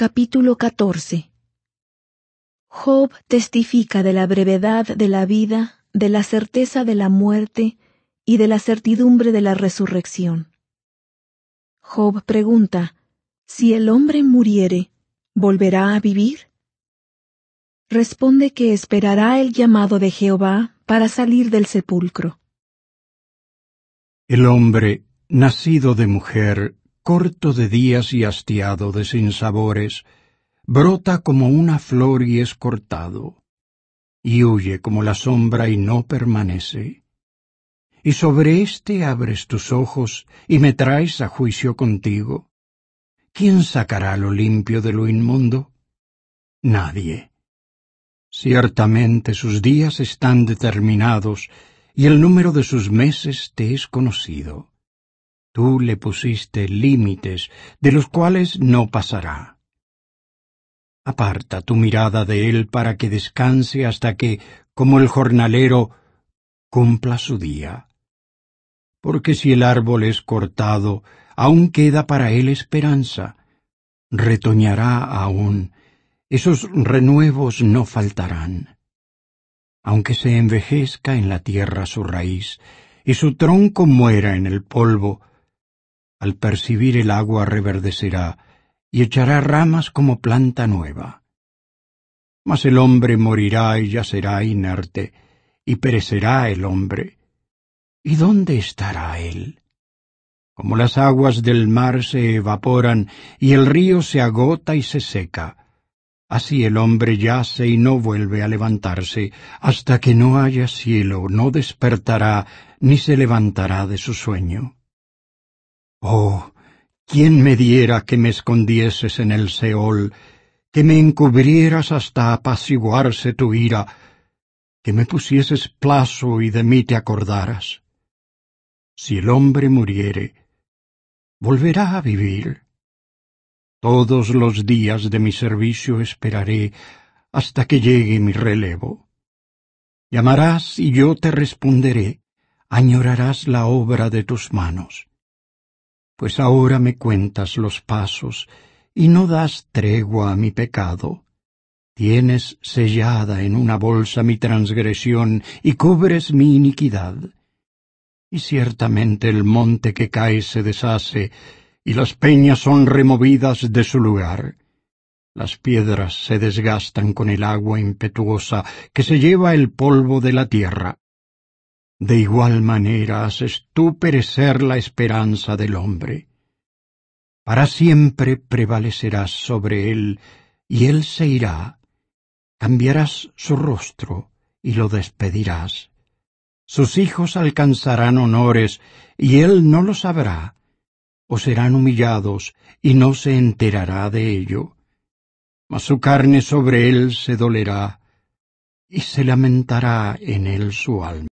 Capítulo 14 Job testifica de la brevedad de la vida, de la certeza de la muerte y de la certidumbre de la resurrección. Job pregunta, Si el hombre muriere, ¿volverá a vivir? Responde que esperará el llamado de Jehová para salir del sepulcro. El hombre, nacido de mujer, corto de días y hastiado de sinsabores, brota como una flor y es cortado, y huye como la sombra y no permanece. Y sobre éste abres tus ojos y me traes a juicio contigo. ¿Quién sacará lo limpio de lo inmundo? Nadie. Ciertamente sus días están determinados y el número de sus meses te es conocido le pusiste límites de los cuales no pasará. Aparta tu mirada de él para que descanse hasta que, como el jornalero, cumpla su día. Porque si el árbol es cortado, aún queda para él esperanza. Retoñará aún, esos renuevos no faltarán. Aunque se envejezca en la tierra su raíz, y su tronco muera en el polvo, al percibir el agua reverdecerá y echará ramas como planta nueva. Mas el hombre morirá y yacerá inerte, y perecerá el hombre. ¿Y dónde estará él? Como las aguas del mar se evaporan y el río se agota y se seca, así el hombre yace y no vuelve a levantarse, hasta que no haya cielo, no despertará ni se levantará de su sueño. Oh, ¿quién me diera que me escondieses en el Seol, que me encubrieras hasta apaciguarse tu ira, que me pusieses plazo y de mí te acordaras? Si el hombre muriere, volverá a vivir. Todos los días de mi servicio esperaré hasta que llegue mi relevo. Llamarás y yo te responderé, añorarás la obra de tus manos pues ahora me cuentas los pasos y no das tregua a mi pecado. Tienes sellada en una bolsa mi transgresión y cubres mi iniquidad. Y ciertamente el monte que cae se deshace, y las peñas son removidas de su lugar. Las piedras se desgastan con el agua impetuosa que se lleva el polvo de la tierra. De igual manera haces tú perecer la esperanza del hombre. Para siempre prevalecerás sobre él, y él se irá. Cambiarás su rostro y lo despedirás. Sus hijos alcanzarán honores, y él no lo sabrá, o serán humillados, y no se enterará de ello. Mas su carne sobre él se dolerá, y se lamentará en él su alma.